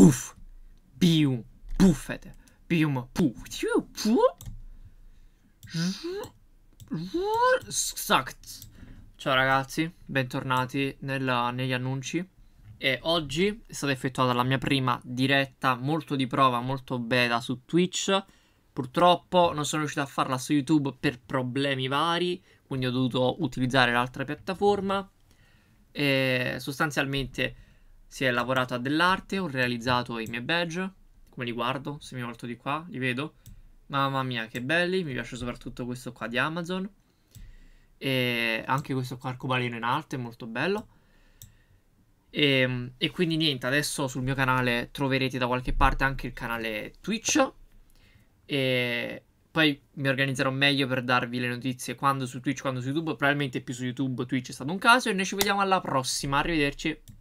Puff. Bium. Puffet! Bium. Puff. Sact. Ciao ragazzi, bentornati nella, negli annunci. E oggi è stata effettuata la mia prima diretta molto di prova, molto beta su Twitch. Purtroppo non sono riuscito a farla su YouTube per problemi vari, quindi ho dovuto utilizzare l'altra piattaforma. E sostanzialmente si è lavorato a dell'arte, ho realizzato i miei badge, come li guardo, se mi volto di qua, li vedo. Mamma mia, che belli, mi piace soprattutto questo qua di Amazon. E anche questo qua arcobaleno in alto è molto bello. E, ehm, e, quindi niente, adesso sul mio canale troverete da qualche parte anche il canale Twitch. E poi mi organizzerò meglio per darvi le notizie quando su Twitch, quando su YouTube. Probabilmente più su YouTube, Twitch è stato un caso. E noi ci vediamo alla prossima. Arrivederci.